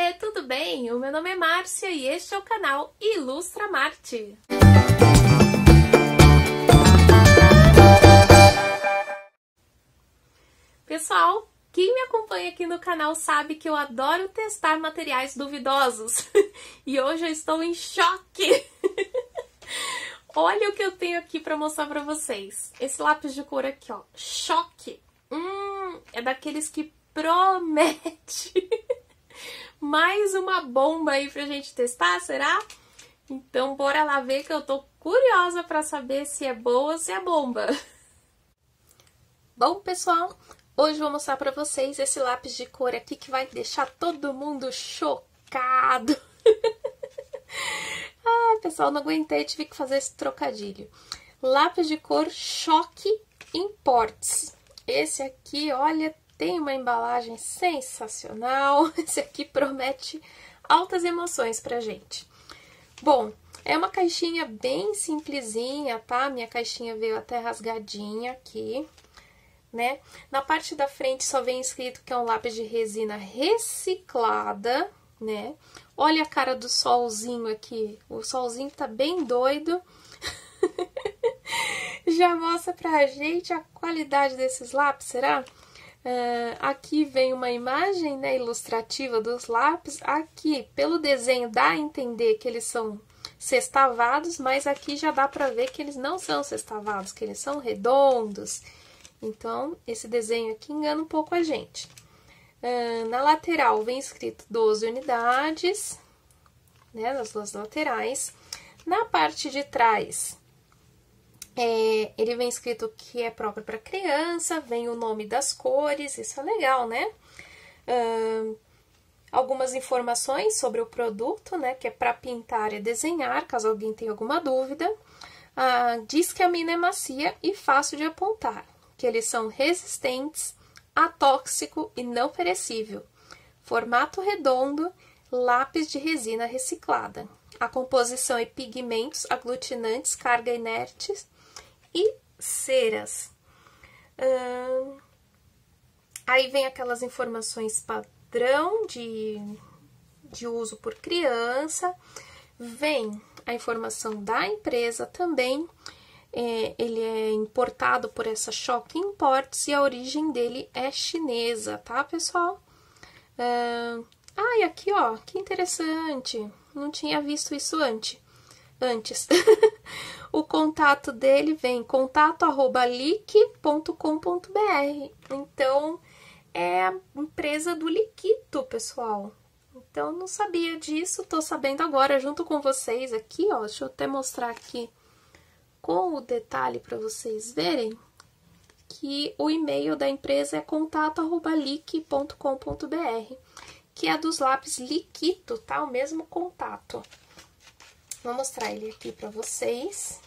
Oiê, tudo bem? O meu nome é Márcia e este é o canal Ilustra Marte. Pessoal, quem me acompanha aqui no canal sabe que eu adoro testar materiais duvidosos e hoje eu estou em choque. Olha o que eu tenho aqui para mostrar para vocês. Esse lápis de cor aqui, ó, choque. Hum, é daqueles que promete. Mais uma bomba aí pra gente testar, será? Então bora lá ver que eu tô curiosa para saber se é boa ou se é bomba. Bom, pessoal, hoje vou mostrar para vocês esse lápis de cor aqui que vai deixar todo mundo chocado. ah, pessoal, não aguentei, tive que fazer esse trocadilho. Lápis de cor Choque Imports. Esse aqui, olha, tem uma embalagem sensacional. Esse aqui promete altas emoções pra gente. Bom, é uma caixinha bem simplesinha, tá? Minha caixinha veio até rasgadinha aqui, né? Na parte da frente só vem escrito que é um lápis de resina reciclada, né? Olha a cara do solzinho aqui. O solzinho tá bem doido. Já mostra pra gente a qualidade desses lápis, será? Será? Uh, aqui vem uma imagem né, ilustrativa dos lápis. Aqui, pelo desenho, dá a entender que eles são sextavados, mas aqui já dá para ver que eles não são sextavados, que eles são redondos. Então, esse desenho aqui engana um pouco a gente. Uh, na lateral vem escrito 12 unidades, né, nas duas laterais. Na parte de trás, é, ele vem escrito que é próprio para criança, vem o nome das cores, isso é legal, né? Uh, algumas informações sobre o produto, né? Que é para pintar e desenhar, caso alguém tenha alguma dúvida. Uh, diz que a mina é macia e fácil de apontar, que eles são resistentes, atóxico e não perecível. Formato redondo, lápis de resina reciclada. A composição é pigmentos aglutinantes, carga inertes e ceras. Uh, aí vem aquelas informações padrão de, de uso por criança, vem a informação da empresa também. É, ele é importado por essa Shock Imports e a origem dele é chinesa, tá, pessoal? Uh, ah, e aqui, ó, que interessante. Não tinha visto isso antes. Antes. o contato dele vem contato@lic.com.br. Então é a empresa do Liquito, pessoal. Então não sabia disso, tô sabendo agora junto com vocês aqui, ó. Deixa eu até mostrar aqui com o detalhe para vocês verem que o e-mail da empresa é contato@lic.com.br, que é dos lápis Liquito, tá? O mesmo contato. Vou mostrar ele aqui para vocês.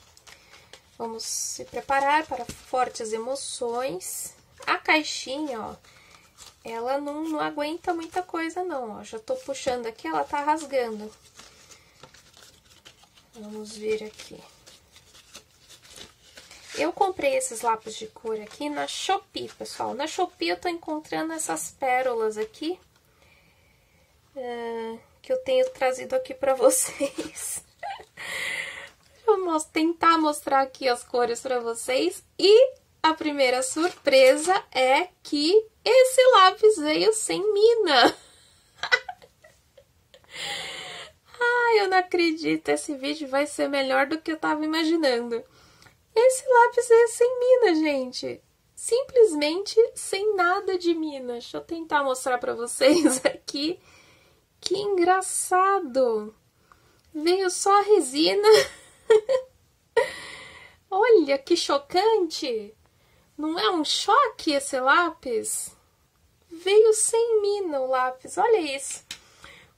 Vamos se preparar para fortes emoções. A caixinha, ó, ela não, não aguenta muita coisa não, ó. Já tô puxando aqui, ela tá rasgando. Vamos ver aqui. Eu comprei esses lápis de cor aqui na Shopee, pessoal. Na Shopee eu tô encontrando essas pérolas aqui. Uh, que eu tenho trazido aqui pra vocês vou tentar mostrar aqui as cores para vocês. E a primeira surpresa é que esse lápis veio sem mina. Ai, eu não acredito, esse vídeo vai ser melhor do que eu tava imaginando. Esse lápis veio sem mina, gente. Simplesmente sem nada de mina. Deixa eu tentar mostrar para vocês aqui. Que engraçado! Veio só resina. Olha que chocante! Não é um choque esse lápis? Veio sem mina o lápis, olha isso.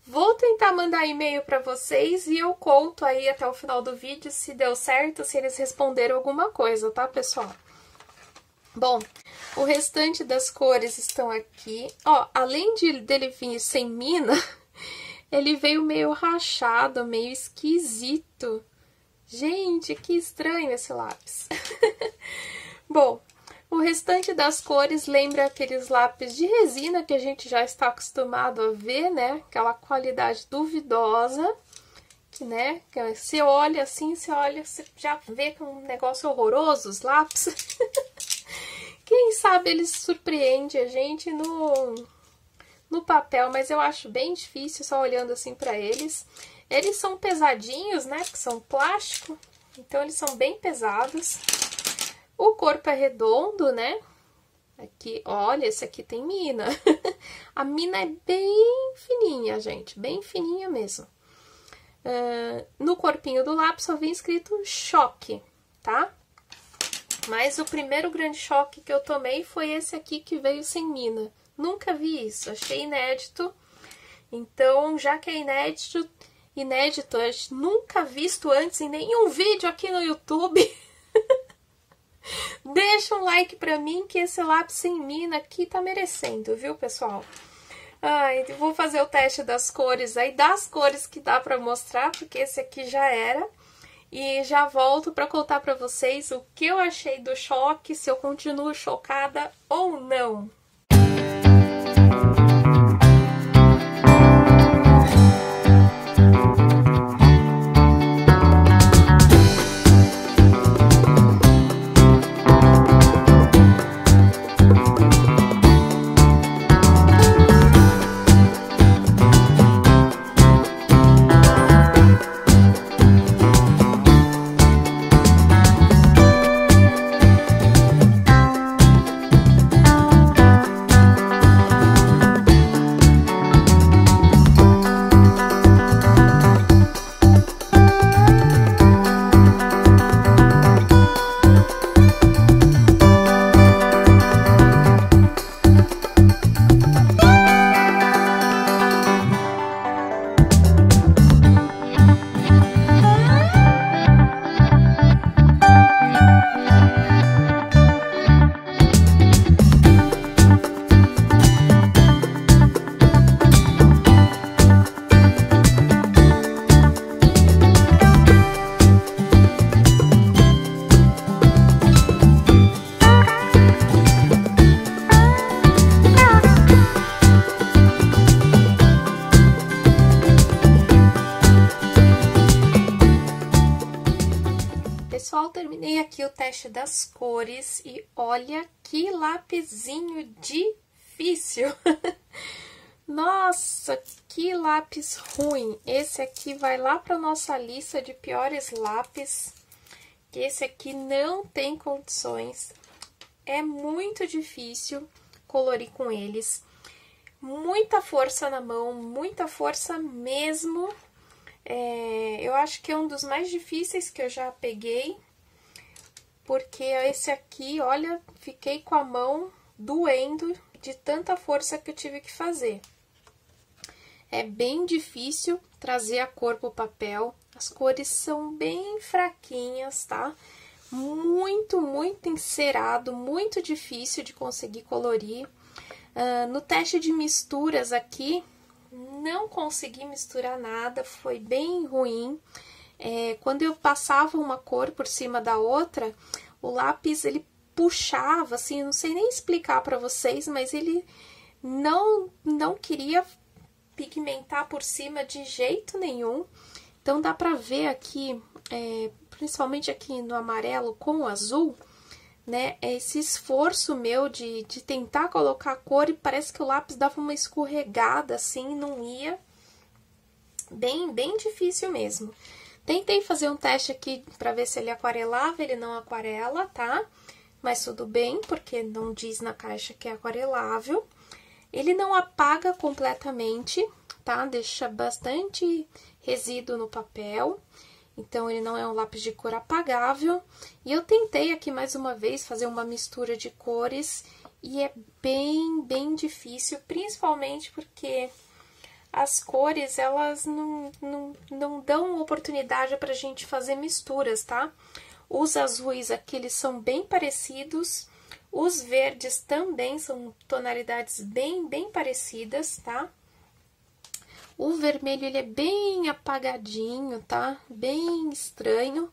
Vou tentar mandar e-mail para vocês e eu conto aí até o final do vídeo se deu certo, se eles responderam alguma coisa, tá, pessoal? Bom, o restante das cores estão aqui. Ó, além de, dele vir sem mina, ele veio meio rachado, meio esquisito. Gente, que estranho esse lápis. Bom, o restante das cores lembra aqueles lápis de resina que a gente já está acostumado a ver, né? Aquela qualidade duvidosa, que, né? Que você olha assim, você olha, você já vê que é um negócio horroroso os lápis. Quem sabe eles surpreende a gente no, no papel, mas eu acho bem difícil só olhando assim para eles. Eles são pesadinhos, né, porque são plástico, então eles são bem pesados. O corpo é redondo, né? Aqui, olha, esse aqui tem mina. a mina é bem fininha, gente, bem fininha mesmo. Uh, no corpinho do lápis só vem escrito choque, tá? Mas o primeiro grande choque que eu tomei foi esse aqui que veio sem mina. Nunca vi isso, achei inédito. Então, já que é inédito, inédito, nunca visto antes em nenhum vídeo aqui no YouTube. Deixa um like pra mim que esse lápis em mina aqui tá merecendo, viu, pessoal? Ai, vou fazer o teste das cores aí, das cores que dá pra mostrar, porque esse aqui já era. E já volto pra contar pra vocês o que eu achei do choque, se eu continuo chocada ou não. pessoal, terminei aqui o teste das cores e olha que lapisinho difícil! Nossa, que lápis ruim! Esse aqui vai lá para nossa lista de piores lápis, que esse aqui não tem condições. É muito difícil colorir com eles. Muita força na mão, muita força mesmo. É, eu acho que é um dos mais difíceis que eu já peguei porque esse aqui, olha, fiquei com a mão doendo de tanta força que eu tive que fazer. É bem difícil trazer a cor para o papel, as cores são bem fraquinhas, tá? Muito, muito encerado, muito difícil de conseguir colorir. Uh, no teste de misturas aqui, não consegui misturar nada, foi bem ruim é, quando eu passava uma cor por cima da outra, o lápis ele puxava, assim, não sei nem explicar para vocês, mas ele não, não queria pigmentar por cima de jeito nenhum. Então dá para ver aqui, é, principalmente aqui no amarelo com o azul, né, é esse esforço meu de, de tentar colocar a cor e parece que o lápis dava uma escorregada assim, não ia. Bem, bem difícil mesmo. Tentei fazer um teste aqui para ver se ele aquarelava, ele não aquarela, tá? Mas tudo bem, porque não diz na caixa que é aquarelável. Ele não apaga completamente, tá? Deixa bastante resíduo no papel. Então, ele não é um lápis de cor apagável. E eu tentei aqui mais uma vez fazer uma mistura de cores e é bem, bem difícil, principalmente porque as cores elas não, não, não dão oportunidade para a gente fazer misturas, tá? Os azuis aqui eles são bem parecidos, os verdes também são tonalidades bem, bem parecidas, tá? O vermelho ele é bem apagadinho, tá? Bem estranho.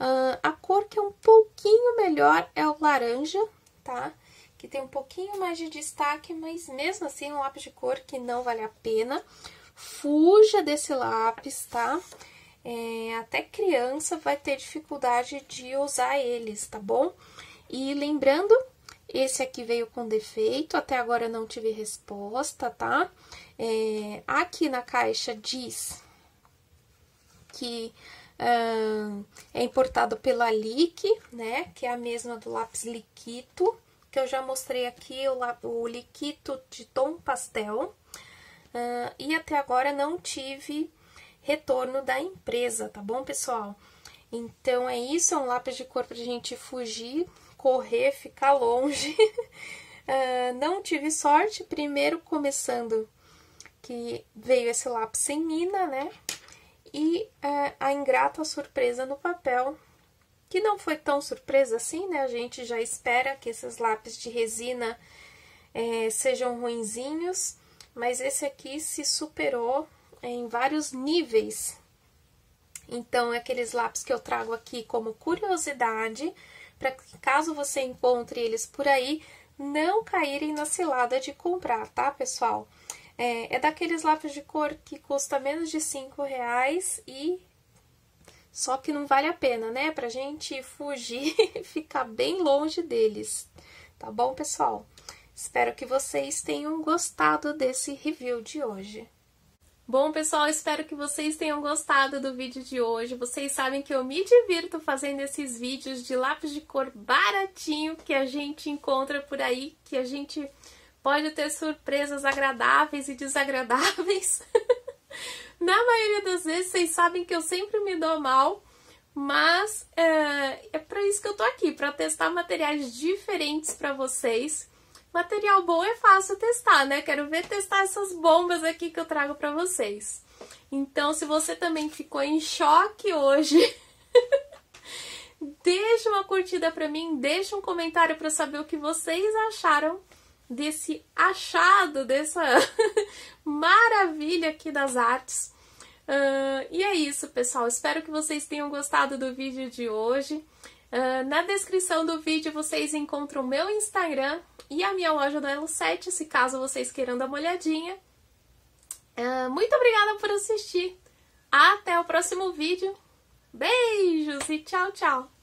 Uh, a cor que é um pouquinho melhor é o laranja, tá? que tem um pouquinho mais de destaque, mas mesmo assim um lápis de cor que não vale a pena. Fuja desse lápis, tá? É, até criança vai ter dificuldade de usar eles, tá bom? E lembrando, esse aqui veio com defeito, até agora não tive resposta, tá? É, aqui na caixa diz que hum, é importado pela LIC, né? Que é a mesma do lápis Liquito que eu já mostrei aqui, o, o liquido de tom pastel. Uh, e até agora não tive retorno da empresa, tá bom, pessoal? Então, é isso, é um lápis de cor pra gente fugir, correr, ficar longe. uh, não tive sorte, primeiro começando que veio esse lápis sem mina, né? E uh, a ingrata surpresa no papel que não foi tão surpresa assim, né? A gente já espera que esses lápis de resina é, sejam ruinzinhos, mas esse aqui se superou é, em vários níveis. Então, é aqueles lápis que eu trago aqui como curiosidade, para que caso você encontre eles por aí, não caírem na cilada de comprar, tá, pessoal? É, é daqueles lápis de cor que custa menos de 5 reais e só que não vale a pena, né? Pra gente fugir e ficar bem longe deles. Tá bom, pessoal? Espero que vocês tenham gostado desse review de hoje. Bom, pessoal, espero que vocês tenham gostado do vídeo de hoje. Vocês sabem que eu me divirto fazendo esses vídeos de lápis de cor baratinho que a gente encontra por aí, que a gente pode ter surpresas agradáveis e desagradáveis. Na maioria das vezes, vocês sabem que eu sempre me dou mal, mas é, é para isso que eu tô aqui, para testar materiais diferentes para vocês. Material bom é fácil testar, né? Quero ver testar essas bombas aqui que eu trago para vocês. Então, se você também ficou em choque hoje, deixa uma curtida para mim, deixa um comentário para saber o que vocês acharam desse achado, dessa maravilha aqui das artes. Uh, e é isso, pessoal. Espero que vocês tenham gostado do vídeo de hoje. Uh, na descrição do vídeo vocês encontram o meu Instagram e a minha loja do Elo 7, se caso vocês queiram dar uma olhadinha. Uh, muito obrigada por assistir. Até o próximo vídeo. Beijos e tchau, tchau!